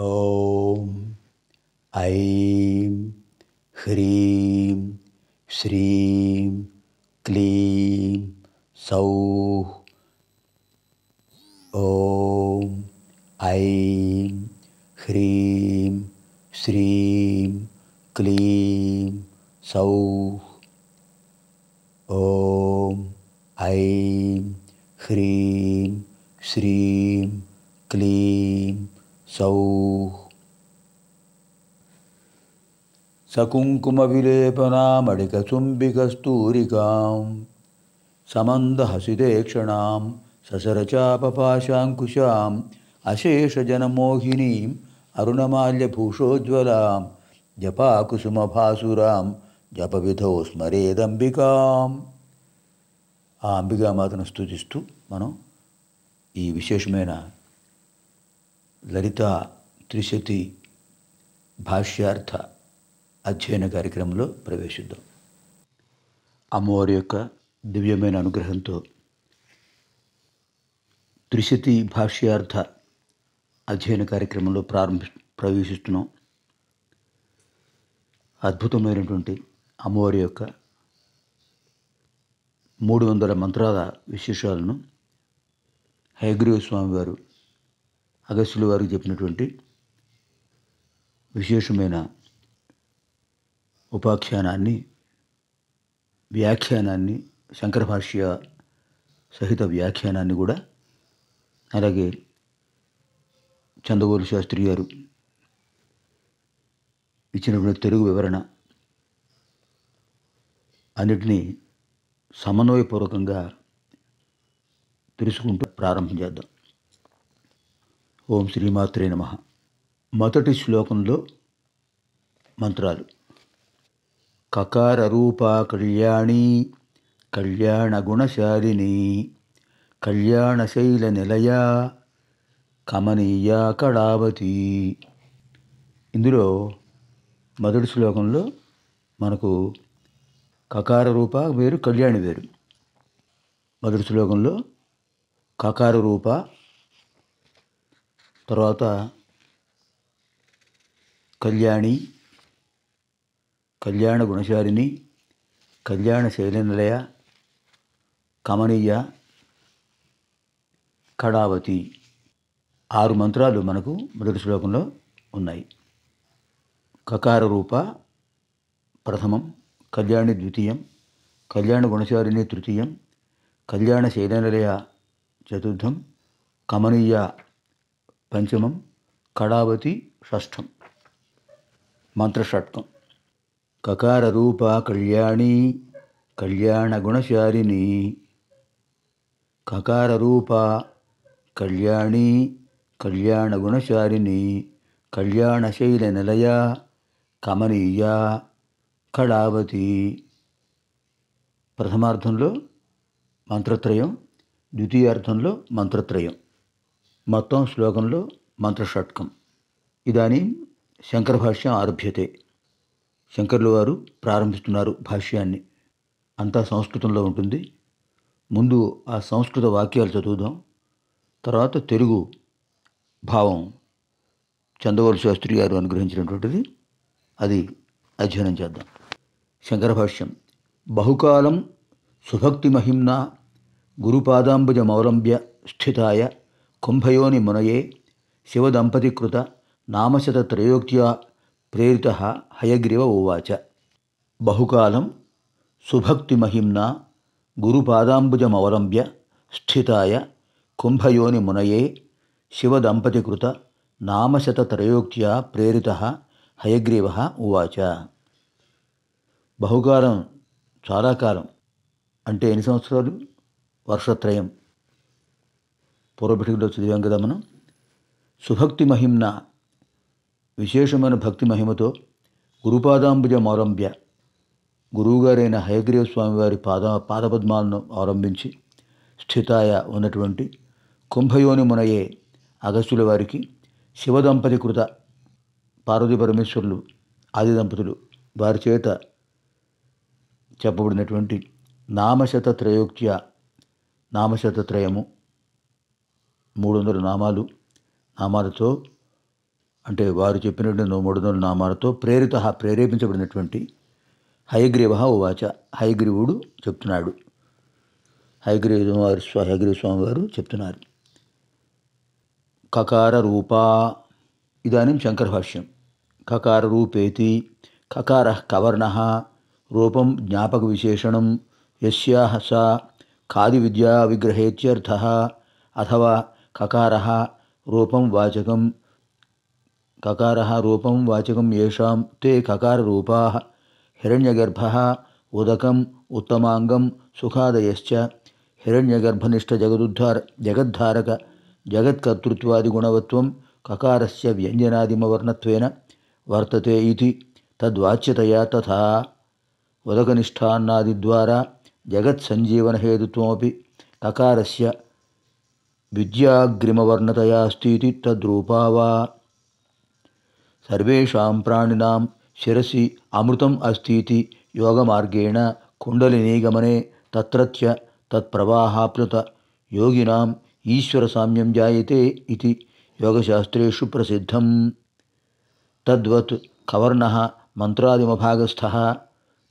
ॐ ऐं ह्रीं श्रीं क्लीं सौः ॐ ऐं ह्रीं श्रीं क्लीं सौः कुङ्कुमविलेपनामडिकसुम्बिकस्तूरिकां समन्दहसिदेक्षणां ससरचापपाशाङ्कुशाम् अशेषजनमोहिनीम् अरुणमाल्यभूषोज्ज्वलां जपाकुसुमभासुरां జపవిధో స్మరేదంబికాం ఆ అంబికామాతను స్థుతిస్తూ మనం ఈ విశేషమైన లలిత త్రిశతి భాష్యార్థ అధ్యయన కార్యక్రమంలో ప్రవేశిద్దాం అమ్మవారి యొక్క దివ్యమైన అనుగ్రహంతో త్రిశతి భాష్యార్థ అధ్యయన కార్యక్రమంలో ప్రారంభి ప్రవేశిస్తున్నాం అద్భుతమైనటువంటి అమ్మవారి యొక్క మూడు వందల మంత్రాల విశేషాలను హైగ్రీవ స్వామి వారు అగస్సులు వారికి చెప్పినటువంటి విశేషమైన ఉపాఖ్యానాన్ని వ్యాఖ్యానాన్ని శంకర భాష్య సహిత వ్యాఖ్యానాన్ని కూడా అలాగే చందగోలు శాస్త్రి గారు ఇచ్చినటువంటి తెలుగు వివరణ అన్నిటినీ సమన్వయపూర్వకంగా తెలుసుకుంటూ ప్రారంభం చేద్దాం ఓం శ్రీమాత్రే నమ మొదటి శ్లోకంలో మంత్రాలు గుణశాలిని కళ్యాణ కళ్యాణగుణశాలినీ నిలయ కమనీయా కళావతి ఇందులో మొదటి శ్లోకంలో మనకు కకార రూప వేరు కళ్యాణి వేరు మొదటి శ్లోకంలో కకార రూప తర్వాత కళ్యాణి కళ్యాణ గుణశాలిని కళ్యాణ శైలేంద్రయ కమనీయ కడావతి ఆరు మంత్రాలు మనకు మొదటి శ్లోకంలో ఉన్నాయి కకార రూప ప్రథమం కళ్యాణి ద్వితీయం కళ్యాణ గుణశాలిని తృతీయం కళ్యాణ శైలేంద్రయ చతుర్థం కమనీయ పంచమం కడావతి షష్ఠం మంత్రషట్కం కకార రూప కళ్యాణి కళ్యాణ గుణశాలిని కకార రూప కళ్యాణి కళ్యాణ గుణశాలిని శైల నిలయ కమనీయ కళావతి ప్రథమార్థంలో మంత్రత్రయం ద్వితీయార్థంలో మంత్రత్రయం మొత్తం శ్లోకంలో మంత్రషట్కం ఇదానీ శంకరభాష్యం ఆరభ్యతే శంకర్లు వారు ప్రారంభిస్తున్నారు భాష్యాన్ని అంతా సంస్కృతంలో ఉంటుంది ముందు ఆ సంస్కృత వాక్యాలు చదువుదాం తర్వాత తెలుగు భావం చందవోలు శాస్త్రి గారు అనుగ్రహించినటువంటిది అది అధ్యయనం చేద్దాం శంకర భాష్యం బహుకాలం సుభక్తి మహిమ్నా గురుపాదాంబుజమౌలంబ్య స్థితాయ కుంభయోని మునయే శివదంపతికృత నామశత త్రయోక్త్యా ప్రేరిత హయగ్రీవ ఉవాచ బహుకాలం సుభక్తిమహిమ్నా గురుపాదాంబుజమవలంబ్య స్థితాయ కుంభయోని మునయే శివదంపతికృత నామశతత్రయోక్త్యా ప్రేరిత హయగ్రీవ ఉవాచ బహుకాలం చాలా కాలం అంటే ఎన్ని సంవత్సరాలు వర్షత్రయం పూర్వపెట్టుకులో చదివాం కదా మనం సుభక్తి మహిమ్న విశేషమైన భక్తి మహిమతో గురుపాదాంబుజ మారంభ్య గురువుగారైన హయగ్రీవ స్వామివారి పాద పాదపద్మాలను ఆరంభించి స్థితాయ ఉన్నటువంటి కుంభయోని మునయే అగస్తుల వారికి శివదంపతి కృత పార్వతి పరమేశ్వరులు ఆది దంపతులు వారి చేత చెప్పబడినటువంటి నామశత త్రయోక్త్య నామశత త్రయము మూడు వందల నామాలు నామాలతో అంటే వారు చెప్పినటువంటి మూడుదల నామాలతో ప్రేరిత ప్రేరేపించబడినటువంటి హయగ్రీవ ఉవాచ హయగ్రీవుడు చెప్తున్నాడు హయగ్రీవ వారు హయగ్రీవ స్వామి వారు చెప్తున్నారు కకార రూపా ఇదానం శంకర భాష్యం కకార రూపేతి కకార కవర్ణ రూపం జ్ఞాపక విశేషణం యస్యా సా ఖాది విద్యా విగ్రహేత్యర్థ అథవా కకార రూపం వాచకం కకారః రూపం వాచకం ఏషాం తే కకారరూపాः హిరణ్యగర్భः ఉదకం ఉత్తమాంగం సుఖాదయశ్చ హిరణ్యగర్భనిష్ట జగదుద్ధార జగద్ధారక జగత్కర్తృత్వాదిగుణవత్వం కకారస్య వ్యంజనాదిమవర్ణత్వేన వర్తతే ఇది తద్వాచ్యతయా తథా ఉదకనిష్టాన్నాదిద్వారా జగత్సంజీవనహేతుత్వమపి కకారస్య విద్యాగ్రిమవర్ణతయా అస్తి తద్రూపా వా సర్వేషాం ప్రాణినాం శిరసి అమృతం అస్తితి యోగమార్గేణ కుండలినీగమనే తత్రత్య తత్ప్రవాహాప్లుత యోగినాం ఈశ్వర సామ్యం జాయతే ఇది యోగశాస్త్రేషు ప్రసిద్ధం తద్వత్ కవర్ణ మంత్రాదిమభాగస్థ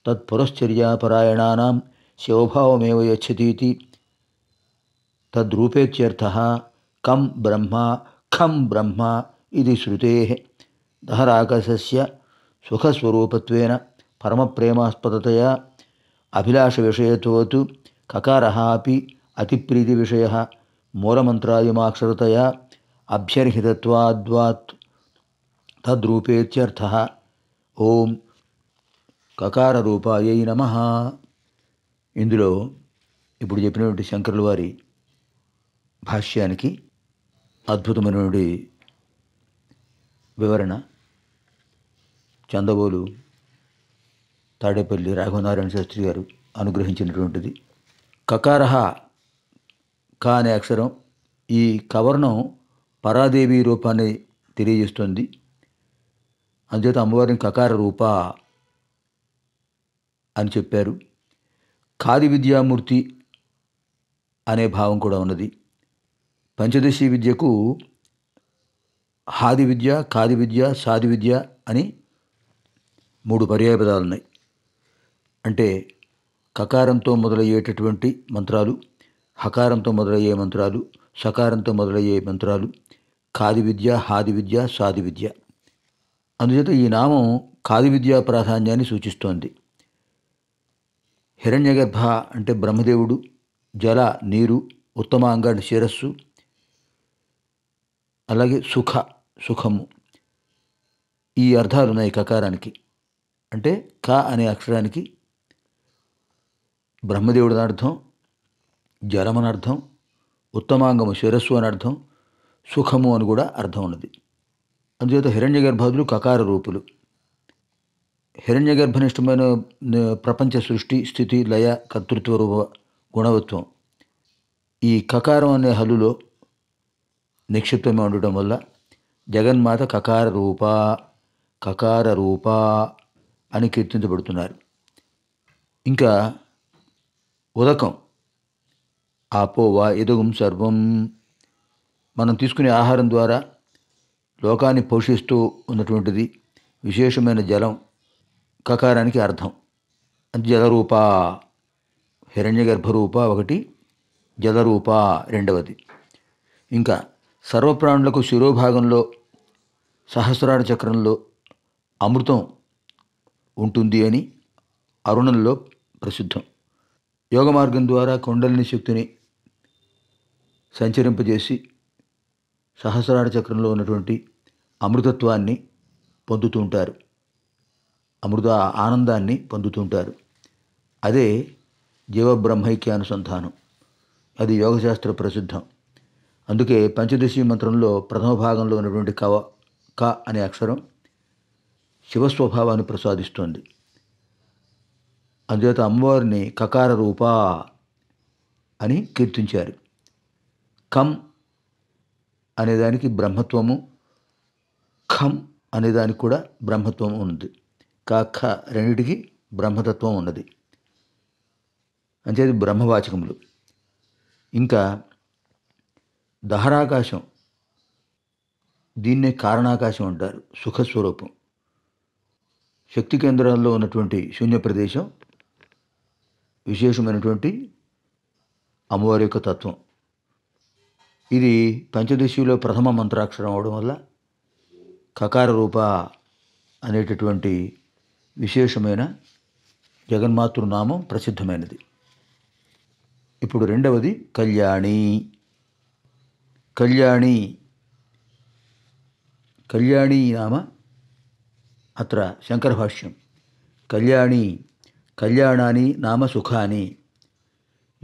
తత్పురశ్చర్యాపరాయణాం శివభావమేవ యతీతి తద్రూపేత్యర్థ కం బ్రహ్మ ఖం బ్రహ్మ ఇది శ్రుతే దహరాకాశస్య సుఖస్వరూపత్వేన పరమప్రేమాస్పదతయా అభిలాషవిషయతోతు కకారः అతిప్రీతి విషయ మూలమంత్రాయమాక్షరతయా అభ్యర్హితత్వాద్వాత్ తద్రూపేత్యర్థ ఓం కకారరూపాయై నమ ఇందులో ఇప్పుడు చెప్పినటువంటి శంకరుల వారి భాష్యానికి అద్భుతమైనటువంటి వివరణ చందబోలు తాడేపల్లి రాఘవనారాయణ శాస్త్రి గారు అనుగ్రహించినటువంటిది కకారహ కా అనే అక్షరం ఈ కవర్ణం పరాదేవి రూపాన్ని తెలియజేస్తుంది అందుచేత అమ్మవారిని కకార రూప అని చెప్పారు కాది విద్యామూర్తి అనే భావం కూడా ఉన్నది పంచదశి విద్యకు హాది విద్య కాది విద్య సాది విద్య అని మూడు పర్యాయపదాలు ఉన్నాయి అంటే కకారంతో మొదలయ్యేటటువంటి మంత్రాలు హకారంతో మొదలయ్యే మంత్రాలు సకారంతో మొదలయ్యే మంత్రాలు కాది విద్య హాది విద్య సాది విద్య అందుచేత ఈ నామం కాది విద్యా ప్రాధాన్యాన్ని సూచిస్తోంది హిరణ్యగర్భ అంటే బ్రహ్మదేవుడు జల నీరు ఉత్తమ అంగాడి శిరస్సు అలాగే సుఖ సుఖము ఈ అర్థాలు ఉన్నాయి కకారానికి అంటే క అనే అక్షరానికి బ్రహ్మదేవుడు అర్థం జ్వరం అర్థం ఉత్తమాంగము శిరస్సు అని అర్థం సుఖము అని కూడా అర్థం ఉన్నది అందుచేత హిరణ్య గర్భాదులు కకార రూపులు హిరణ్య గర్భనిష్టమైన ప్రపంచ సృష్టి స్థితి లయ కర్తృత్వ రూప గుణవత్వం ఈ కకారం అనే హలులో నిక్షిప్తమే ఉండటం వల్ల జగన్మాత కకార రూప కకార రూపా అని కీర్తించబడుతున్నారు ఇంకా ఉదకం ఆపోవా ఎదుగుం సర్వం మనం తీసుకునే ఆహారం ద్వారా లోకాన్ని పోషిస్తూ ఉన్నటువంటిది విశేషమైన జలం కకారానికి అర్థం జలరూప హిరణ్య గర్భరూప ఒకటి జలరూప రెండవది ఇంకా సర్వప్రాణులకు శిరోభాగంలో సహస్రాడ చక్రంలో అమృతం ఉంటుంది అని అరుణంలో ప్రసిద్ధం యోగ మార్గం ద్వారా కొండలిని శక్తిని సంచరింపజేసి సహస్రార చక్రంలో ఉన్నటువంటి అమృతత్వాన్ని పొందుతూ ఉంటారు అమృత ఆనందాన్ని పొందుతూ ఉంటారు అదే జీవబ్రహ్మైక్య అనుసంధానం అది యోగశాస్త్ర ప్రసిద్ధం అందుకే పంచదశీ మంత్రంలో ప్రథమ భాగంలో ఉన్నటువంటి కవ క అనే అక్షరం శివస్వభావాన్ని ప్రసాదిస్తుంది అందుచేత అమ్మవారిని కకార రూపా అని కీర్తించారు కం అనేదానికి బ్రహ్మత్వము ఖం అనేదానికి కూడా బ్రహ్మత్వం ఉన్నది కాఖ రెండిటికి బ్రహ్మతత్వం ఉన్నది అంచేది బ్రహ్మవాచకములు ఇంకా దహరాకాశం దీన్నే కారణాకాశం అంటారు సుఖస్వరూపం శక్తి కేంద్రాల్లో ఉన్నటువంటి శూన్య ప్రదేశం విశేషమైనటువంటి అమ్మవారి యొక్క తత్వం ఇది పంచదశిలో ప్రథమ మంత్రాక్షరం అవడం వల్ల కకార రూప అనేటటువంటి విశేషమైన జగన్మాతృనామం ప్రసిద్ధమైనది ఇప్పుడు రెండవది కళ్యాణి కళ్యాణి కళ్యాణి నామ అత్ర శంకరభాష్యం కళ్యాణి కళ్యాణాని నామ సుఖాని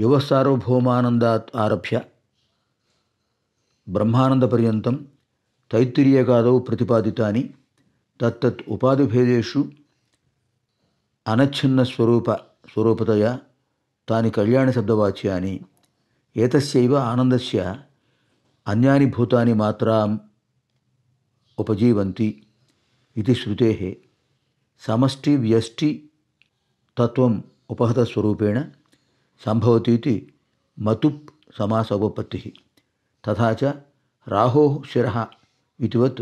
యువ సార్వభౌమానందాత్ ఆరభ్య పర్యంతం తైత్తిరీయకాదౌ ప్రతిపాదితాని తత్తత్ ఉపాధిభేదేషు అనచ్ఛిన్న స్వరూప స్వరూపతయ తాని కళ్యాణశబ్దవాచ్యాని ఏతస్యవ ఆనందస్య అన్యాని భూతాని మాత్రం ఉపజీవంతి इति श्रुतेः समष्टिव्यष्टितत्वम् उपहतस्वरूपेण सम्भवति इति मतुप् तथा च राहोः शिरः इतिवत्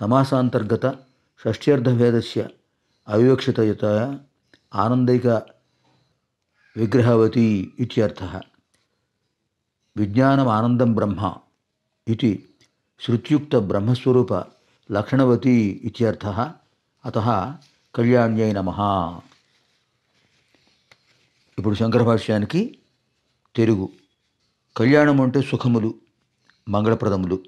समासान्तर्गतषष्ट्यर्धभेदस्य अविवक्षितयतः आनन्दैकविग्रहवती इत्यर्थः विज्ञानमानन्दं ब्रह्म इति श्रुत्युक्तब्रह्मस्वरूप లక్షణవతి ఇత్యర్థ అత కళ్యాణ్యై నమ ఇప్పుడు శంకర భాష్యానికి తెలుగు కళ్యాణం అంటే సుఖములు మంగళప్రదములు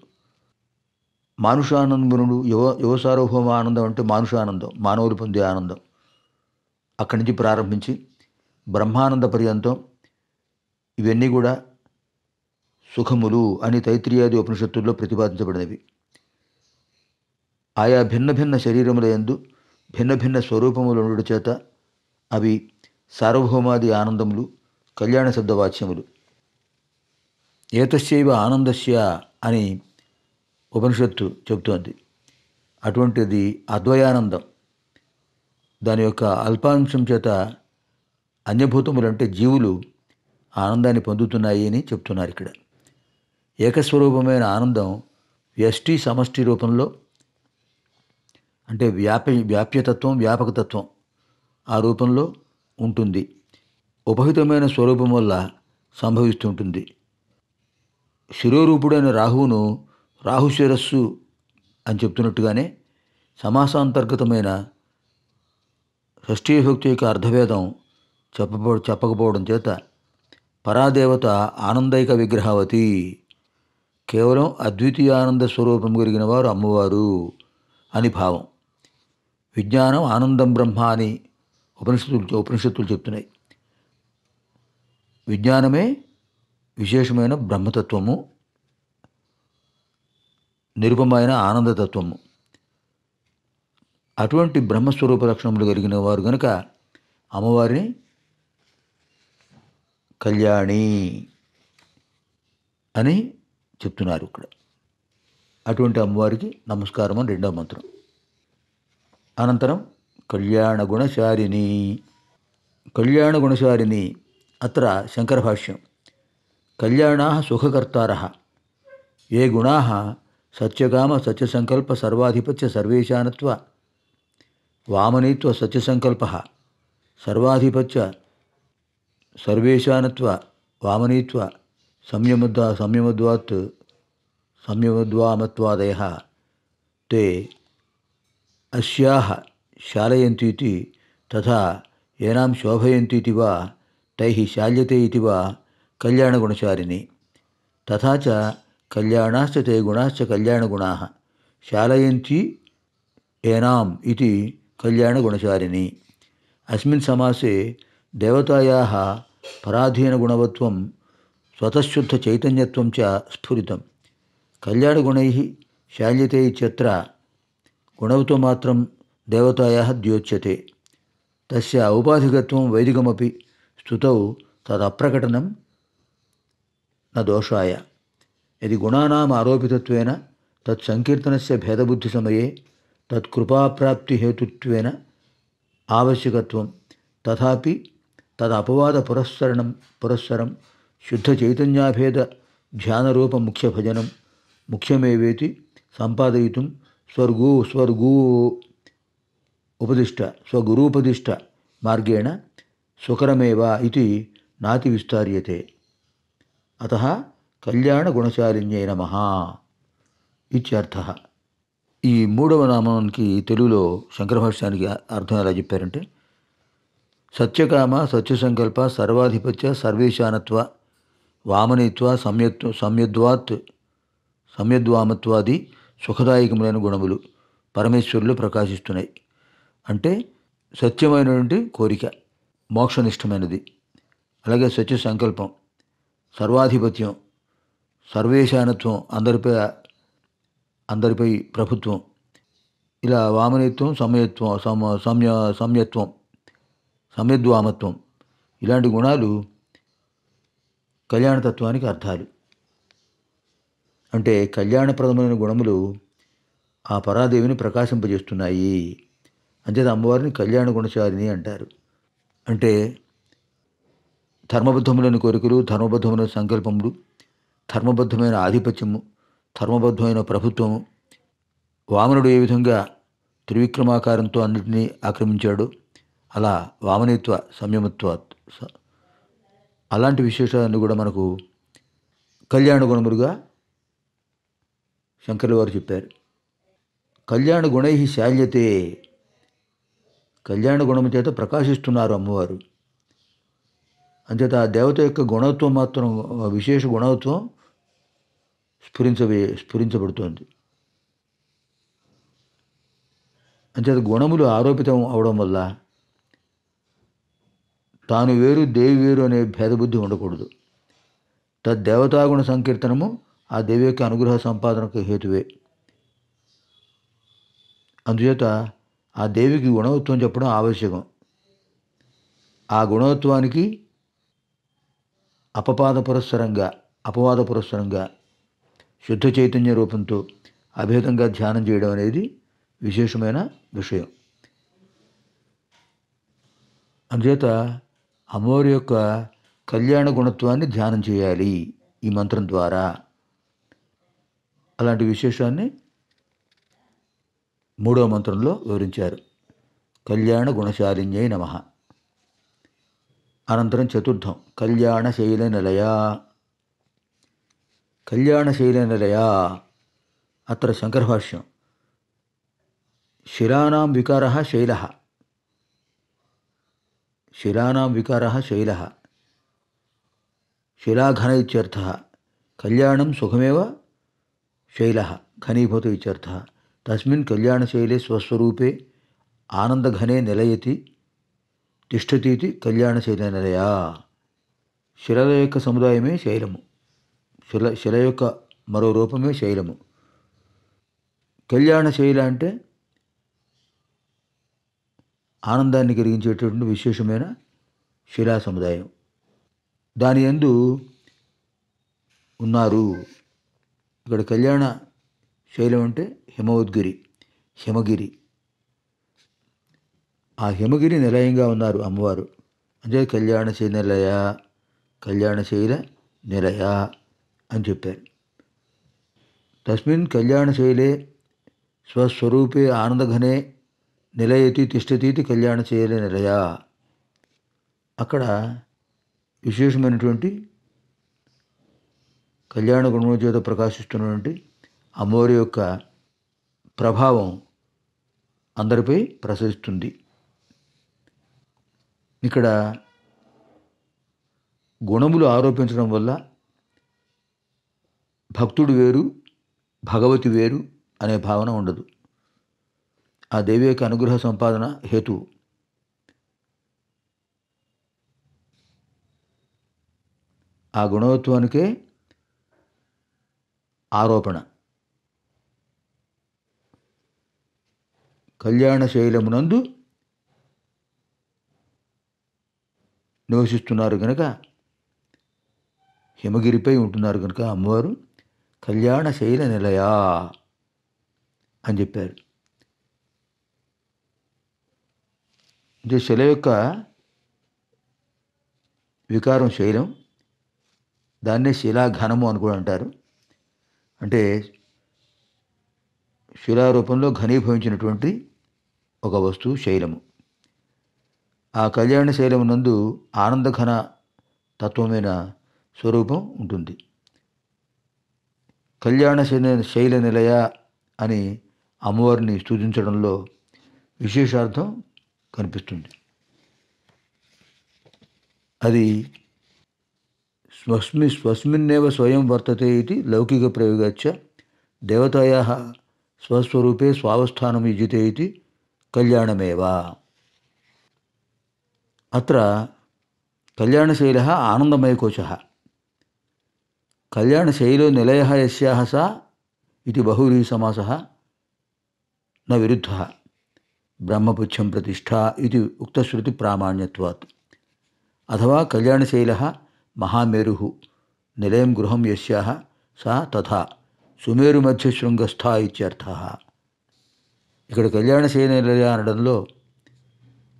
మానుషానందమునుడు యువ యువసారోహమ ఆనందం అంటే మానుషానందం మానవులు పొందే ఆనందం అక్కడి నుంచి ప్రారంభించి బ్రహ్మానంద పర్యంతం ఇవన్నీ కూడా సుఖములు అని తైత్రియాది ఉపనిషత్తుల్లో ప్రతిపాదించబడినవి ఆయా భిన్న భిన్న శరీరముల ఎందు భిన్న భిన్న స్వరూపములు చేత అవి సార్వభౌమాది ఆనందములు కళ్యాణ శబ్దవాచ్యములు ఏతశైవ ఆనందస్య అని ఉపనిషత్తు చెబుతోంది అటువంటిది అద్వయానందం దాని యొక్క అల్పాంశం చేత అన్యభూతములు అంటే జీవులు ఆనందాన్ని పొందుతున్నాయి అని చెప్తున్నారు ఇక్కడ ఏకస్వరూపమైన ఆనందం వ్యష్టి సమష్టి రూపంలో అంటే వ్యాప వ్యాప్యతత్వం వ్యాపకతత్వం ఆ రూపంలో ఉంటుంది ఉపహితమైన స్వరూపం వల్ల సంభవిస్తుంటుంది శిరోరూపుడైన రాహువును రాహుశిరస్సు అని చెప్తున్నట్టుగానే సమాసాంతర్గతమైన షష్ఠీభక్తి యొక్క అర్థభేదం చెప్పబో చెప్పకపోవడం చేత పరాదేవత ఆనందైక విగ్రహవతి కేవలం అద్వితీయానంద స్వరూపం కలిగిన వారు అమ్మవారు అని భావం విజ్ఞానం ఆనందం బ్రహ్మ అని ఉపనిషత్తులు ఉపనిషత్తులు చెప్తున్నాయి విజ్ఞానమే విశేషమైన బ్రహ్మతత్వము నిరుపమైన ఆనందతత్వము అటువంటి బ్రహ్మస్వరూప లక్షణములు కలిగిన వారు కనుక అమ్మవారిని కళ్యాణి అని చెప్తున్నారు ఇక్కడ అటువంటి అమ్మవారికి నమస్కారం అని రెండో మంత్రం అనంతరం కళ్యాణ గుణశారిణి కళ్యాణ గుణశారిణి అత్ర శంకర భాష్యం కళ్యాణ సుఖకర్తార ఏ గుణా సత్యకామ సత్యసంకల్ప సర్వాధిపత్య సర్వేశానత్వ వామనీత్వ సత్యసంకల్ప సర్వాధిపత్య సర్వేశానత్వ వామనీత్వ సంయమద్వా సంయమద్వాత్ సంయమద్వామత్వాదయ తే अस्याः शालयन्तु इति तथा एनां शोभयन्तु इति वा तैः शाल्यते इति वा कल्याणगुणचारिणी तथा च कल्याणाश्च ते गुणाश्च कल्याणगुणाः शालयन्ति एनाम् इति कल्याणगुणचारिणी अस्मिन् समासे देवतायाः पराधीनगुणवत्वं स्वतःशुद्धचैतन्यत्वं च स्फुरितं कल्याणगुणैः शाल्यते इत्यत्र గుణవుతో మాత్రం దేవతాయా ద్యోచ్యతే తస్య ఔపాధికత్వం వైదికమపి స్థుతౌ తదప్రకటనం నా దోషాయ ఇది గుణానాం ఆరోపితత్వేన తత్సంకీర్తనస్య భేదబుద్ధి సమయే తత్కృపాప్రాప్తిహేతుత్వేన ఆవశ్యకత్వం తథాపి తదపవాద పురస్సరణం పురస్సరం శుద్ధ చైతన్యాభేద ధ్యానరూప ముఖ్యభజనం ముఖ్యమేవేతి సంపాదయితుం స్వర్గు స్వర్గు ఉపదిష్ట స్వగురుపదిష్ట మార్గేణ సుకరమేవ ఇది నాతి విస్తార్యతే అత కళ్యాణగుణశాలిన్యై నమ ఇత్యర్థ ఈ మూడవ నామానికి తెలుగులో శంకర భాష్యానికి అర్థం ఎలా చెప్పారంటే సత్యకామ సత్యసంకల్ప సర్వాధిపత్య సర్వేశానత్వ వామనిత్వ సమ్యత్వ సమ్యద్వాత్ సమ్యద్వామత్వాది సుఖదాయకములైన గుణములు పరమేశ్వరులు ప్రకాశిస్తున్నాయి అంటే సత్యమైనటువంటి కోరిక మోక్షనిష్టమైనది అలాగే సత్య సంకల్పం సర్వాధిపత్యం సర్వేశానత్వం అందరిపై అందరిపై ప్రభుత్వం ఇలా వామనత్వం సమయత్వం సమ సమ్య సమ్యత్వం సమయద్వామత్వం ఇలాంటి గుణాలు కళ్యాణతత్వానికి అర్థాలు అంటే కళ్యాణప్రదమైన గుణములు ఆ పరాదేవిని ప్రకాశింపజేస్తున్నాయి అంచేత అమ్మవారిని కళ్యాణ గుణచారిని అంటారు అంటే ధర్మబద్ధములైన కోరికలు ధర్మబద్ధమైన సంకల్పములు ధర్మబద్ధమైన ఆధిపత్యము ధర్మబద్ధమైన ప్రభుత్వము వామనుడు ఏ విధంగా త్రివిక్రమాకారంతో అన్నిటినీ ఆక్రమించాడు అలా వామనిత్వ సంయమత్వ అలాంటి విశేషాలను కూడా మనకు కళ్యాణ గుణములుగా శంకర్ల వారు చెప్పారు కళ్యాణ గుణై శాల్యతే కళ్యాణ గుణము చేత ప్రకాశిస్తున్నారు అమ్మవారు అంచేత ఆ దేవత యొక్క గుణత్వం మాత్రం విశేష గుణత్వం స్ఫురించబే స్ఫురించబడుతోంది అంచేత గుణములు ఆరోపితం అవడం వల్ల తాను వేరు దేవి వేరు అనే భేదబుద్ధి ఉండకూడదు తద్దేవతాగుణ సంకీర్తనము ఆ దేవి యొక్క అనుగ్రహ సంపాదనకు హేతువే అందుచేత ఆ దేవికి గుణవత్వం చెప్పడం ఆవశ్యకం ఆ గుణవత్వానికి అపపాద పురస్సరంగా అపవాద పురస్సరంగా శుద్ధ చైతన్య రూపంతో అభేదంగా ధ్యానం చేయడం అనేది విశేషమైన విషయం అందుచేత అమ్మవారి యొక్క కళ్యాణ గుణత్వాన్ని ధ్యానం చేయాలి ఈ మంత్రం ద్వారా అలాంటి విశేషాన్ని మూడో మంత్రంలో వివరించారు కళ్యాణ గుణశాలిన్యై నమ అనంతరం చతుర్థం కళ్యాణ శైల నిలయా కళ్యాణ శైల నిలయా అత్ర శంకరభాష్యం శిలానాం వికార శైల శిలానాం వికార శైల శిలాఘన ఇత్యర్థ కళ్యాణం సుఖమేవ శైల ఘనీభూత ఇత్యర్థ తస్మిన్ కళ్యాణశైలే స్వస్వరూపే ఆనందఘనే నిలయతి తిష్టతీతి కళ్యాణశైల నిలయా శిలల యొక్క సముదాయమే శైలము శిల శిల యొక్క మరో రూపమే శైలము కళ్యాణ శైల అంటే ఆనందాన్ని కలిగించేటటువంటి విశేషమైన శిలా సముదాయం దాని ఎందు ఉన్నారు ఇక్కడ కళ్యాణ శైలం అంటే హిమవద్గిరి హిమగిరి ఆ హిమగిరి నిలయంగా ఉన్నారు అమ్మవారు అంటే కళ్యాణశైల నిలయ కళ్యాణశైల నిలయ అని చెప్పారు తస్మిన్ కళ్యాణశైలే స్వస్వరూపే ఆనందఘనే నిలయతి తిష్టతీతి కళ్యాణశైల నిలయ అక్కడ విశేషమైనటువంటి కళ్యాణ గుణముల చేత ప్రకాశిస్తున్నటువంటి అమ్మవారి యొక్క ప్రభావం అందరిపై ప్రసరిస్తుంది ఇక్కడ గుణములు ఆరోపించడం వల్ల భక్తుడు వేరు భగవతి వేరు అనే భావన ఉండదు ఆ దేవి యొక్క అనుగ్రహ సంపాదన హేతువు ఆ గుణవత్వానికే ఆరోపణ కళ్యాణ శైలమునందు నివసిస్తున్నారు కనుక హిమగిరిపై ఉంటున్నారు కనుక అమ్మవారు కళ్యాణ శైల నిలయా అని చెప్పారు అంటే శిల యొక్క వికారం శైలం దాన్నే శిలాఘనము అని కూడా అంటారు అంటే శిలారూపంలో ఘనీభవించినటువంటి ఒక వస్తువు శైలము ఆ కళ్యాణ శైలము నందు ఆనందఘన తత్వమైన స్వరూపం ఉంటుంది కళ్యాణ శైల శైల నిలయ అని అమ్మవారిని స్థుతించడంలో విశేషార్థం కనిపిస్తుంది అది స్వస్మి స్వస్మిన్నేవ స్వయం వర్తతే ఇది లౌకిక ప్రయోగచ్చ దేవతాయా స్వస్వరూపే స్వావస్థానం యుజితే ఇది కళ్యాణమేవ అత్ర కళ్యాణశైల ఆనందమయకోశ కళ్యాణశైలో నిలయ యస్యా సా ఇది బహురీ సమాస న విరుద్ధ బ్రహ్మపుచ్చం ప్రతిష్ట ఇది ఉక్తశ్రుతి ప్రామాణ్యవాత్ అథవా కళ్యాణశైల మహామేరు నిలయం గృహం యస్యా సా తథా సుమేరు మధ్య శృంగస్థ ఇత్యర్థ ఇక్కడ శైలి నిలయ అనడంలో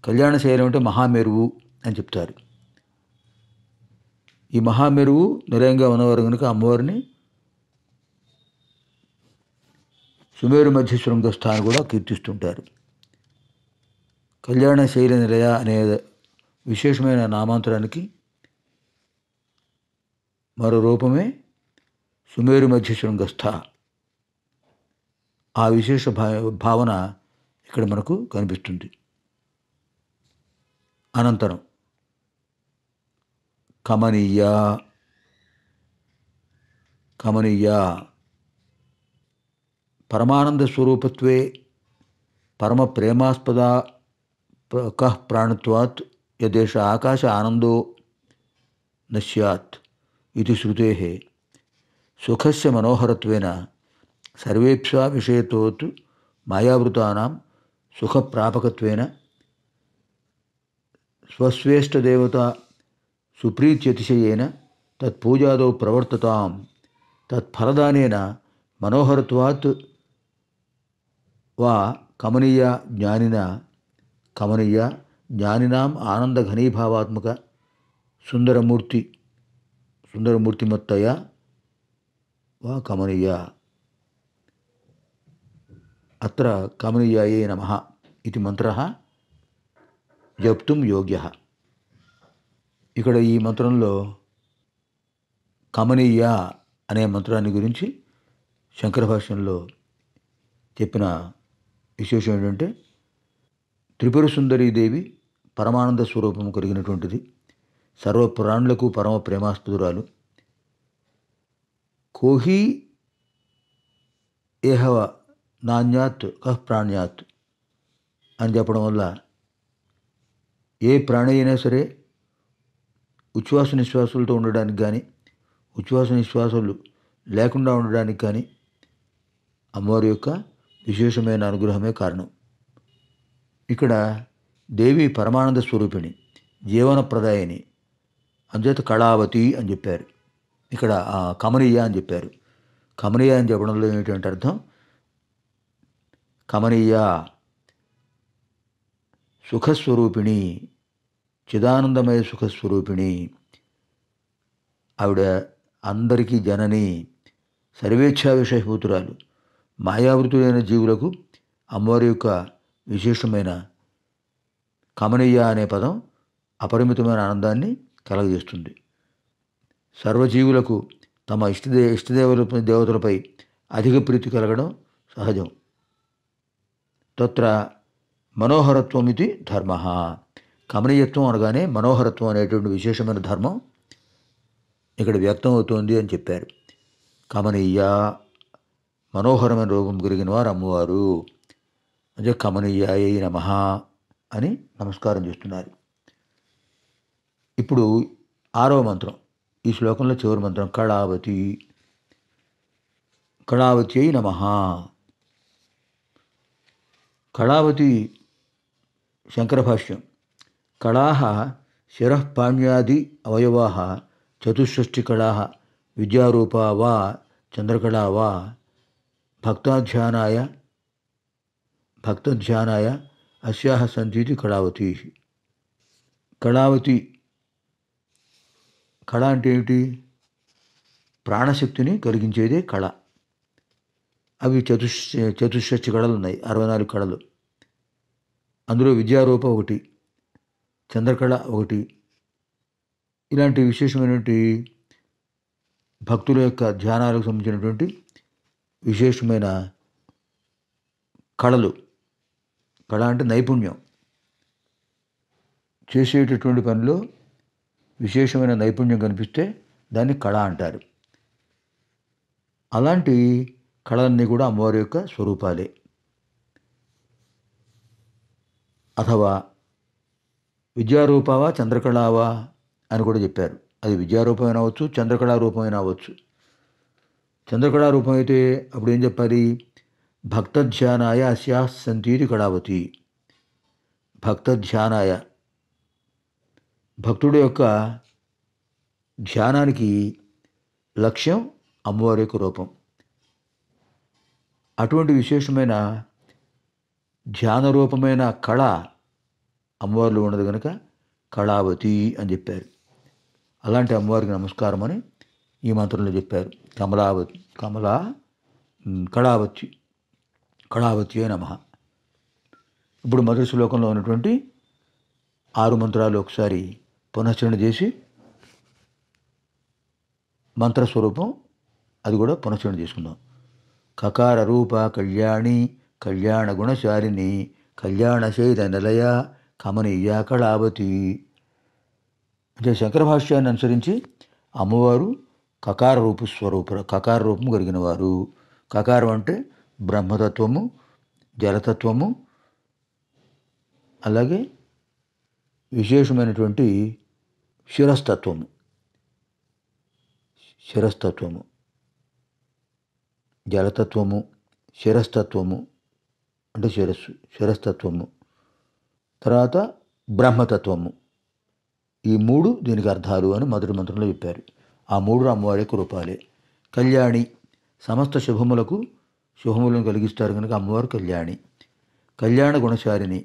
కళ్యాణశయనం అంటే మహామేరువు అని చెప్తారు ఈ మహామేరువు నిలయంగా ఉన్నవారు కనుక అమ్మవారిని సుమేరు మధ్య శృంగస్థ అని కూడా కీర్తిస్తుంటారు కళ్యాణశైల నిలయ అనే విశేషమైన నామాంతరానికి మరో రూపమే సుమేరు మధ్య శృంగస్థ ఆ విశేష భావన ఇక్కడ మనకు కనిపిస్తుంది అనంతరం కమనీయ కమనీయ పరమానంద స్వరూపత్వే పరమ ప్రేమాస్పద కః ప్రాణత్వాత్ యదేష ఆకాశ ఆనందో నశ్యాత్ ఇది శ్రుతే సుఖస్య మనోహరత్వేన సర్వేప్సా విషయతో మాయావృతానాం సుఖప్రాపకత్వేన స్వస్వేష్టదేవత సుప్రీత్యతిశయేన తత్పూజాదో ప్రవర్తతాం తత్ఫలదానేన మనోహరత్వాత్ వా కమనీయ జ్ఞానిన కమనీయ జ్ఞానినాం ఆనందఘనీభావాత్మక సుందరమూర్తి సుందరమూర్తిమత్తయ్య వా కమనీయ అత్ర కమనీయాయే నమ ఇది మంత్ర జప్తుం యోగ్య ఇక్కడ ఈ మంత్రంలో కమనీయ అనే మంత్రాన్ని గురించి శంకర భాషంలో చెప్పిన విశేషం ఏంటంటే త్రిపుర సుందరీదేవి పరమానంద స్వరూపం కలిగినటువంటిది సర్వపురాణులకు పరమ ప్రేమాస్తురాలు కోహి ఏహవ నాణ్యాత్ కహ్ ప్రాణ్యాత్ అని చెప్పడం వల్ల ఏ ప్రాణి అయినా సరే ఉచ్ఛ్వాస నిశ్వాసులతో ఉండడానికి కానీ ఉచ్ఛ్వాస నిశ్వాసాలు లేకుండా ఉండడానికి కానీ అమ్మవారి యొక్క విశేషమైన అనుగ్రహమే కారణం ఇక్కడ దేవి పరమానంద స్వరూపిణి జీవనప్రదాయని అందుచేత కళావతి అని చెప్పారు ఇక్కడ కమనీయ అని చెప్పారు కమనీయ అని చెప్పడంలో ఏమిటంటే అర్థం కమనీయ సుఖస్వరూపిణి చిదానందమయ సుఖస్వరూపిణి ఆవిడ అందరికీ జనని సర్వేచ్ఛా విషయభూతురాలు మాయావృతులైన జీవులకు అమ్మవారి యొక్క విశేషమైన కమనీయ అనే పదం అపరిమితమైన ఆనందాన్ని కలగజేస్తుంది సర్వజీవులకు తమ ఇష్టదే ఇష్టదేవుల దేవతలపై అధిక ప్రీతి కలగడం సహజం తత్ర మనోహరత్వం ఇది ధర్మ కమనీయత్వం అనగానే మనోహరత్వం అనేటువంటి విశేషమైన ధర్మం ఇక్కడ వ్యక్తం అవుతోంది అని చెప్పారు కమనీయ మనోహరమైన రూపం కలిగిన వారు అమ్మవారు అంటే కమనీయాయ నమ అని నమస్కారం చేస్తున్నారు ఇప్పుడు ఆరవ మంత్రం ఈ శ్లోకంలో చివరి మంత్రం కళావతి కళావతి అయి నమ కళావతి శంకర భాష్యం కళాహ శిరపాణ్యాది అవయవా చతుషష్టికళా విద్యారూపా వా చంద్రకళా వా భక్తాధ్యానాయ భక్తధ్యానాయ అస్యాహ సంతీతి కళావతి కళావతి కళ అంటే ఏమిటి ప్రాణశక్తిని కలిగించేదే కళ అవి చతుష్ చతుషష్టి కళలు ఉన్నాయి అరవై నాలుగు కళలు అందులో విద్యారూప ఒకటి చంద్రకళ ఒకటి ఇలాంటి విశేషమైనటువంటి భక్తుల యొక్క ధ్యానాలకు సంబంధించినటువంటి విశేషమైన కళలు కళ అంటే నైపుణ్యం చేసేటటువంటి పనిలో విశేషమైన నైపుణ్యం కనిపిస్తే దాన్ని కళ అంటారు అలాంటి కళలన్నీ కూడా అమ్మవారి యొక్క స్వరూపాలే అథవా విద్యారూపావా చంద్రకళావా అని కూడా చెప్పారు అది విద్యారూపమైన అవచ్చు చంద్రకళా రూపమైన అవ్వచ్చు చంద్రకళా రూపం అయితే అప్పుడు ఏం చెప్పాలి భక్త ధ్యానాయ అస్యా సంతీతి కళావతి భక్త ధ్యానాయ భక్తుడి యొక్క ధ్యానానికి లక్ష్యం అమ్మవారి యొక్క రూపం అటువంటి విశేషమైన ధ్యాన రూపమైన కళ అమ్మవారిలో ఉన్నది కనుక కళావతి అని చెప్పారు అలాంటి అమ్మవారికి నమస్కారం అని ఈ మంత్రంలో చెప్పారు కమలావతి కమలా కళావతి కళావతియే నమ ఇప్పుడు మొదటి శ్లోకంలో ఉన్నటువంటి ఆరు మంత్రాలు ఒకసారి పునశ్చరణ చేసి మంత్రస్వరూపం అది కూడా పునశ్చరణ చేసుకుందాం కకార రూప కళ్యాణి కళ్యాణ గుణశాలిని కళ్యాణశైల నిలయ కమనీయ కళావతి అంటే శంకర భాష్యాన్ని అనుసరించి అమ్మవారు కకార రూప స్వరూప కకార రూపం కలిగిన వారు కకారం అంటే బ్రహ్మతత్వము జలతత్వము అలాగే విశేషమైనటువంటి శిరస్తత్వము శిరస్తత్వము జలతత్వము శిరస్తత్వము అంటే శిరస్సు శిరస్తత్వము తర్వాత బ్రహ్మతత్వము ఈ మూడు దీనికి అర్థాలు అని మధుర మంత్రంలో చెప్పారు ఆ మూడు అమ్మవారి రూపాలే కళ్యాణి సమస్త శుభములకు శుభములను కలిగిస్తారు కనుక అమ్మవారు కళ్యాణి కళ్యాణ గుణశారిణి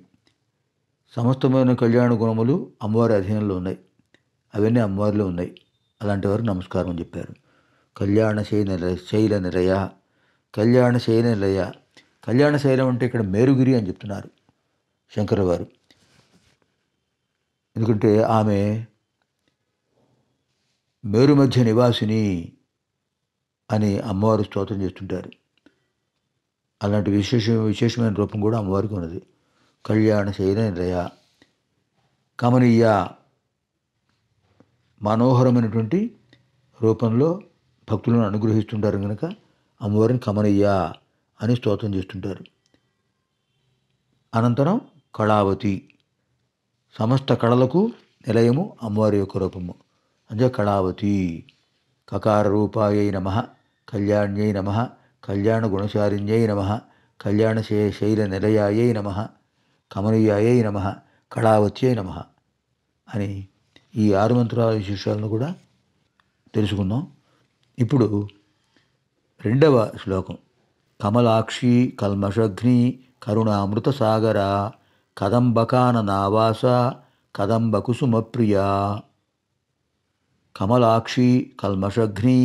సమస్తమైన కళ్యాణ గుణములు అమ్మవారి అధీనంలో ఉన్నాయి అవన్నీ అమ్మవారిలో ఉన్నాయి అలాంటి వారు నమస్కారం అని చెప్పారు కళ్యాణ శైల శైల నిలయ కళ్యాణ శైల నిలయ కళ్యాణ శైలం అంటే ఇక్కడ మేరుగిరి అని చెప్తున్నారు శంకర వారు ఎందుకంటే ఆమె మేరు మధ్య నివాసిని అని అమ్మవారు స్తోత్రం చేస్తుంటారు అలాంటి విశేష విశేషమైన రూపం కూడా అమ్మవారికి ఉన్నది కళ్యాణ శైల నిలయ కమనీయ మనోహరమైనటువంటి రూపంలో భక్తులను అనుగ్రహిస్తుంటారు కనుక అమ్మవారిని కమనయ్యా అని స్తోత్రం చేస్తుంటారు అనంతరం కళావతి సమస్త కళలకు నిలయము అమ్మవారి యొక్క రూపము అంటే కళావతి కకార రూపాయై నమ కళ్యాణ్యై నమ కళ్యాణ గుణశారిణ్యై నమ కళ్యాణ శైల నిలయాయై నమ కమనీయాయై నమ అయి నమ అని ఈ ఆరు మంత్రాల విశేషాలను కూడా తెలుసుకుందాం ఇప్పుడు రెండవ శ్లోకం కమలాక్షి కల్మషఘ్ని కరుణామృత సాగర కదంబకాన కదంబకాననావాస కదంబకుసుమప్రియ కమలాక్షి కల్మషఘ్ని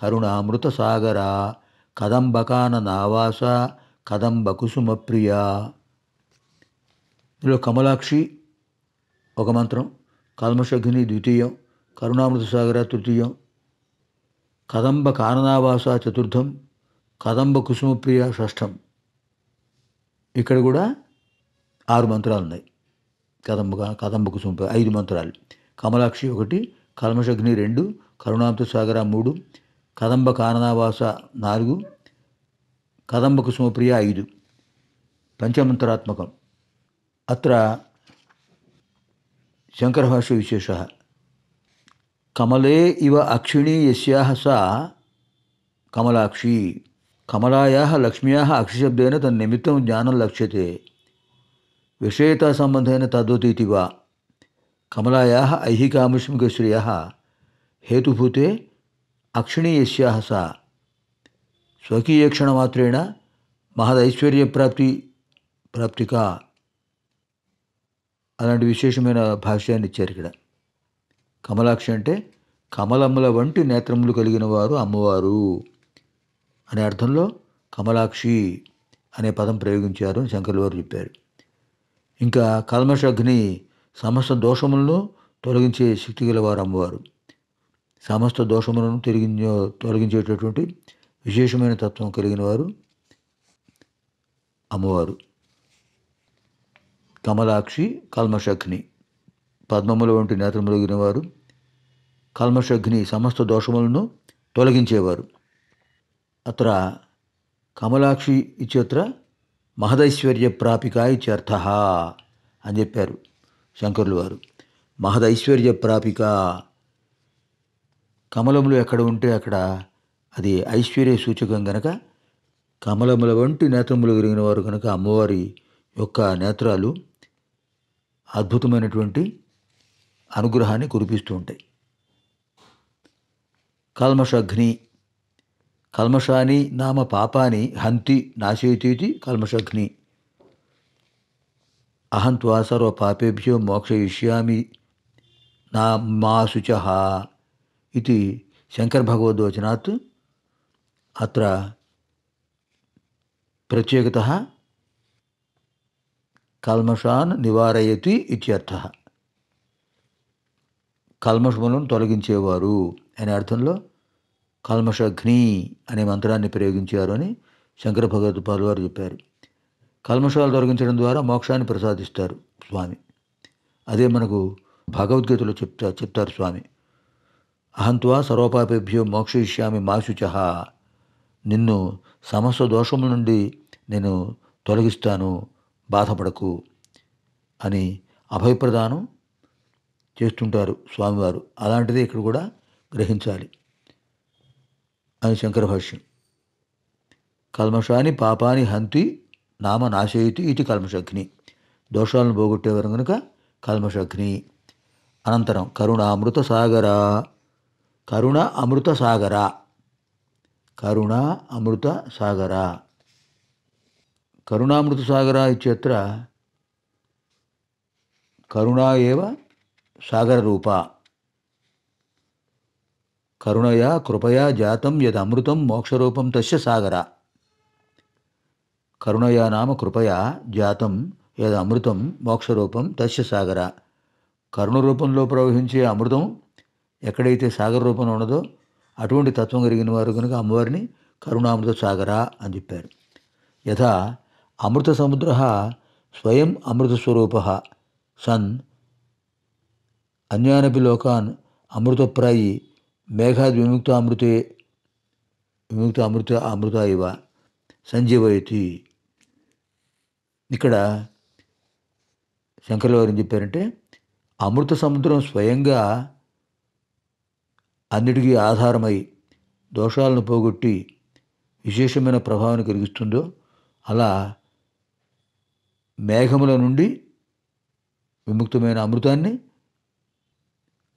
కరుణామృత సాగర కదంబకాన కదంబకాననావాస కదంబకుసుమప్రియ ఇందులో కమలాక్షి ఒక మంత్రం కల్మషగ్ని ద్వితీయం కరుణామృతసాగర తృతీయం కదంబ కారణావాస చతుర్థం కదంబ కుసుమప్రియ షష్ఠం ఇక్కడ కూడా ఆరు మంత్రాలు ఉన్నాయి కదంబ కదంబ కుసుమప్రియ ఐదు మంత్రాలు కమలాక్షి ఒకటి కల్మషగ్ని రెండు కరుణామృత సాగర మూడు కదంబ కారణావాస నాలుగు కదంబ కుసుమప్రియ ఐదు పంచమంత్రాత్మకం అత్ర विशेष कमले इव अक्षिणी यहा कमलाक्षी कमलाया लक्ष्म्याः अक्षिशब्देन तन्निमित्तं ज्ञान लक्ष्यते विषयता विषयतासम्बन्धेन तद्वती वा कमलायाः ऐहिकामुष्मिकश्रियः हेतुभूते अक्षिणी यस्याः सा प्राप्ति प्राप्ति का అలాంటి విశేషమైన భాష్యాన్ని ఇచ్చారు ఇక్కడ కమలాక్షి అంటే కమలమ్మల వంటి నేత్రములు కలిగిన వారు అమ్మవారు అనే అర్థంలో కమలాక్షి అనే పదం ప్రయోగించారు అని శంకర్లు వారు చెప్పారు ఇంకా కల్మషగ్ని సమస్త దోషములను తొలగించే శక్తి గలవారు అమ్మవారు సమస్త దోషములను తిరిగి తొలగించేటటువంటి విశేషమైన తత్వం కలిగిన వారు అమ్మవారు కమలాక్షి కల్మషగ్ని పద్మముల వంటి నేత్రములగిన వారు కల్మషగ్ని సమస్త దోషములను తొలగించేవారు అత్ర కమలాక్షి ఇచ్చేత్ర మహదైశ్వర్య ప్రాపిక ఇచ్చర్థ అని చెప్పారు శంకరులు వారు మహదైశ్వర్య ప్రాపిక కమలములు ఎక్కడ ఉంటే అక్కడ అది ఐశ్వర్య సూచకం గనక కమలముల వంటి నేత్రములు కలిగిన వారు కనుక అమ్మవారి యొక్క నేత్రాలు అద్భుతమైనటువంటి అనుగ్రహాన్ని కురిపిస్తూ ఉంటాయి కల్మషగ్ని కల్మషాని నామ పాపాని హంతి నాశయతీతి కల్మషగ్ని అహం త్వా సర్వ పాపేభ్యో మోక్షయిష్యామి నా మా శుచహ ఇది శంకర భగవద్వచనాత్ అత్ర ప్రత్యేకత కల్మషాన్ నివారయతి ఇత్యర్థ కల్మషములను తొలగించేవారు అనే అర్థంలో కల్మషఘ్ని అనే మంత్రాన్ని ప్రయోగించారు అని శంకర భగవత్పాలు వారు చెప్పారు కల్మషాలు తొలగించడం ద్వారా మోక్షాన్ని ప్రసాదిస్తారు స్వామి అదే మనకు భగవద్గీతలో చెప్తా చెప్తారు స్వామి అహంత్వా సర్వపాపేభ్యో మోక్షయిష్యామి మాశుచ నిన్ను సమస్త దోషముల నుండి నేను తొలగిస్తాను బాధపడకు అని అభయప్రదానం చేస్తుంటారు స్వామివారు అలాంటిది ఇక్కడ కూడా గ్రహించాలి అని శంకర భాష్యం కల్మషాని పాపాని హంతి నామ నాశయతి ఇది కల్మషగ్ని దోషాలను పోగొట్టేవారు కనుక కల్మషగ్ని అనంతరం కరుణ అమృత సాగర కరుణ అమృత సాగర కరుణ అమృత సాగర కరుణామృత సాగర ఇచ్చేత్ర కరుణా ఏవ సాగర రూప కరుణయా కృపయా జాతం యదమృతం మోక్షరూపం తస్య సాగర కరుణయా నామ కృపయా జాతం యదమృతం మోక్షరూపం తస్య సాగర కరుణ రూపంలో ప్రవహించే అమృతం ఎక్కడైతే సాగర రూపంలో ఉన్నదో అటువంటి తత్వం కలిగిన వారు కనుక అమ్మవారిని కరుణామృత సాగర అని చెప్పారు యథా అమృత సముద్ర స్వయం అమృతస్వరూప సన్ అన్యానపి లోకాన్ అమృతప్రాయి మేఘాద్ విముక్త అమృతే విముక్త అమృత అమృత ఇవ సంజీవయతి ఇక్కడ శంకర్ల వారు ఏం చెప్పారంటే అమృత సముద్రం స్వయంగా అన్నిటికీ ఆధారమై దోషాలను పోగొట్టి విశేషమైన ప్రభావాన్ని కలిగిస్తుందో అలా మేఘముల నుండి విముక్తమైన అమృతాన్ని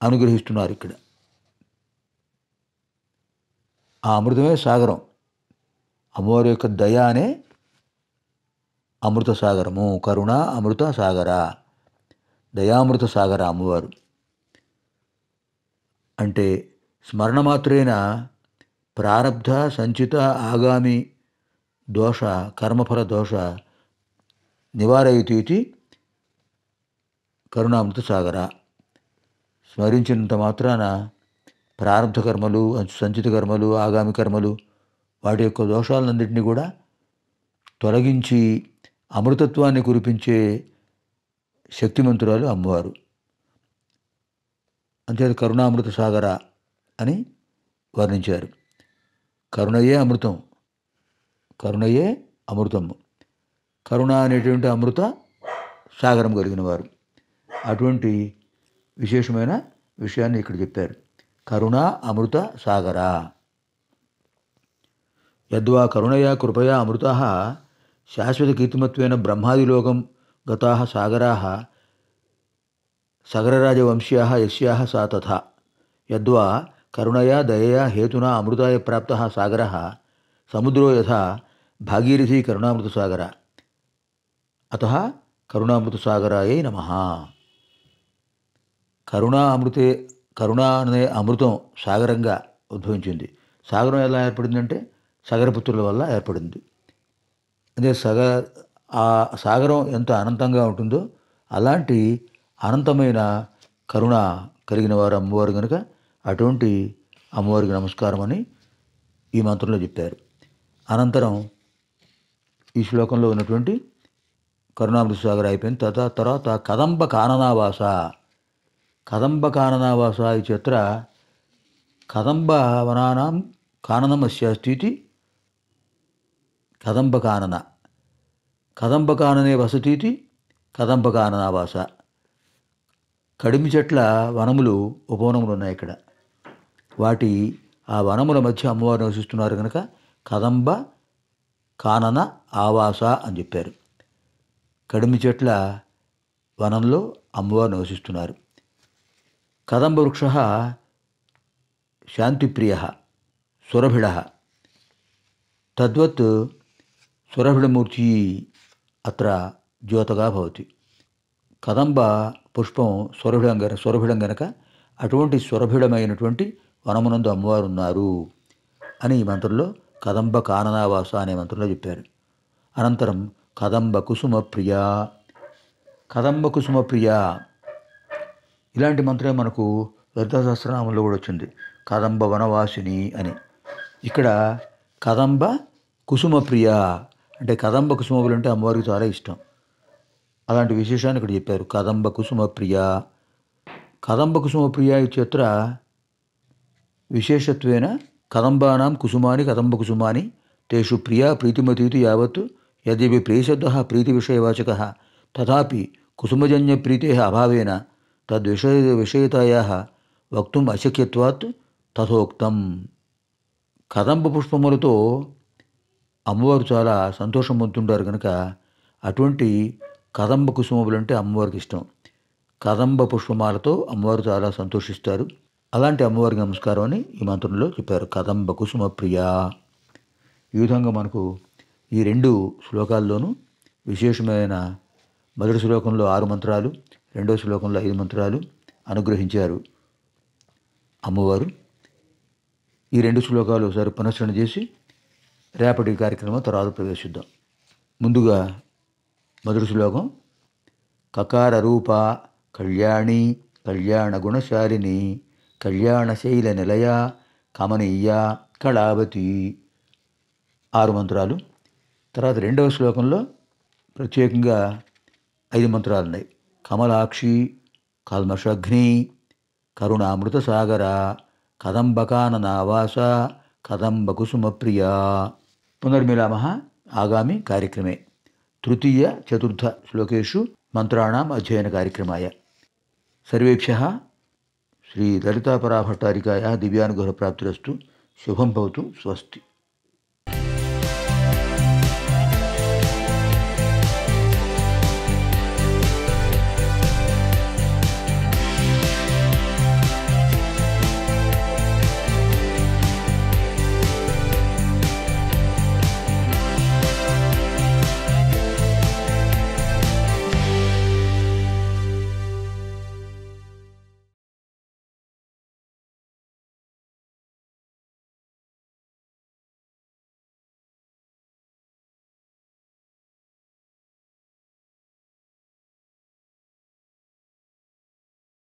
అనుగ్రహిస్తున్నారు ఇక్కడ ఆ అమృతమే సాగరం అమ్మవారి యొక్క దయ అనే అమృత సాగరము కరుణ అమృత సాగర దయామృత సాగర అమ్మవారు అంటే స్మరణ మాత్రేన ప్రారబ్ధ సంచిత ఆగామి దోష కర్మఫల దోష నివారయతు కరుణామృత సాగర స్మరించినంత మాత్రాన ప్రారంభ కర్మలు సంచిత కర్మలు ఆగామి కర్మలు వాటి యొక్క దోషాలన్నింటినీ కూడా తొలగించి అమృతత్వాన్ని కురిపించే శక్తిమంతురాలు అమ్మవారు అంతే కరుణామృత సాగర అని వర్ణించారు కరుణయే అమృతం కరుణయే అమృతము కరుణ అనేటువంటి అమృత సాగరం కలిగిన వారు అటువంటి విశేషమైన విషయాన్ని ఇక్కడ చెప్పారు కరుణ అమృత సాగరా యద్వా కరుణయా కృపయా అమృత శాశ్వత కీర్తిమత్వైన బ్రహ్మాదిలోకం గతా సాగరా సగరరాజవంశ్యా యస్యా సా తథా యద్వా కరుణయా దయయా హేతునా అమృతాయ ప్రాప్త సాగర సముద్రో యథా భాగీరథీ సాగరా అత కరుణామృత సాగరాయే నమ కరుణా అమృతే కరుణ అనే అమృతం సాగరంగా ఉద్భవించింది సాగరం ఎలా ఏర్పడిందంటే సాగరపుత్రుల వల్ల ఏర్పడింది అదే సగ ఆ సాగరం ఎంత అనంతంగా ఉంటుందో అలాంటి అనంతమైన కరుణ కలిగిన వారు అమ్మవారు కనుక అటువంటి అమ్మవారికి నమస్కారం అని ఈ మంత్రంలో చెప్పారు అనంతరం ఈ శ్లోకంలో ఉన్నటువంటి కరుణామృత సాగర్ అయిపోయింది తర్వాత తర్వాత కదంబ కాననావాస కదంబ కాననావాస ఈ చిత్ర కదంబ కాననం కాననమస్యాస్తి కదంబ కానన కదంబ కాననే వసతీతి కదంబ కాననావాస కడిమి చెట్ల వనములు ఉపవనములు ఉన్నాయి ఇక్కడ వాటి ఆ వనముల మధ్య అమ్మవారు నివసిస్తున్నారు కనుక కదంబ కానన ఆవాస అని చెప్పారు కడుమి చెట్ల వనంలో అమ్మవారు నివసిస్తున్నారు కదంబ వృక్ష శాంతిప్రియ సురభిడ తద్వత్ సురభిడమూర్తి అత్ర జ్యోతగా భవతి కదంబ పుష్పం సురభిడం సురభిడం గనక అటువంటి సురభిడమైనటువంటి వనమునందు అమ్మవారు ఉన్నారు అని ఈ మంత్రంలో కదంబ కాననావాస అనే మంత్రంలో చెప్పారు అనంతరం కదంబ కుసుమప్రియ కదంబ కుసుమప్రియ ఇలాంటి మంత్రమే మనకు లలితా కూడా వచ్చింది కదంబ వనవాసిని అని ఇక్కడ కదంబ కుసుమప్రియ అంటే కదంబ కుసుమములు అంటే అమ్మవారికి చాలా ఇష్టం అలాంటి విశేషాన్ని ఇక్కడ చెప్పారు కదంబ కుసుమప్రియ కదంబ కుసుమప్రియ ఇత్యత్ర విశేషత్వేన కదంబానాం కుసుమాని కదంబ కుసుమాని తేషు ప్రియా ప్రీతిమతీతి యావత్తు యదివి ప్రియశబ్ద ప్రీతివిషయవాచక తథాపి కుసుమజన్యప్రీతే అభావేన తద్విషయ విషయతయా వక్తుం అశక్యత్వాత్ తథోక్తం కదంబ పుష్పములతో అమ్మవారు చాలా సంతోషం పొందుతుంటారు కనుక అటువంటి కదంబ కుసుమములు అంటే అమ్మవారికి ఇష్టం కదంబ పుష్పమాలతో అమ్మవారు చాలా సంతోషిస్తారు అలాంటి అమ్మవారికి నమస్కారం అని ఈ మంత్రంలో చెప్పారు కదంబ కుసుమ ప్రియ ఈ విధంగా మనకు ఈ రెండు శ్లోకాల్లోనూ విశేషమైన మొదటి శ్లోకంలో ఆరు మంత్రాలు రెండో శ్లోకంలో ఐదు మంత్రాలు అనుగ్రహించారు అమ్మవారు ఈ రెండు శ్లోకాలు ఒకసారి పునశ్చరణ చేసి రేపటి కార్యక్రమం తర్వాత ప్రవేశిద్దాం ముందుగా మధుర శ్లోకం కకార రూప కళ్యాణి కళ్యాణ గుణశాలిని కళ్యాణశైల నిలయ కమనీయ కళావతి ఆరు మంత్రాలు తర్వాత రెండవ శ్లోకంలో ప్రత్యేకంగా ఐదు మంత్రాలు ఉన్నాయి కమలాక్షి కల్మషగ్ని కరుణామృత సాగర కదంబకాననావాస కదంబకుసుమప్రియ పునర్మిలామ ఆగామి కార్యక్రమే తృతీయ చతుర్థ శ్లోకేషు మంత్రాణం అధ్యయన కార్యక్రమాయ సర్వేభ్య శ్రీ లలితాపరాభట్టారికాయ దివ్యానుగ్రహ ప్రాప్తిరస్తు శుభం భవతు స్వస్తి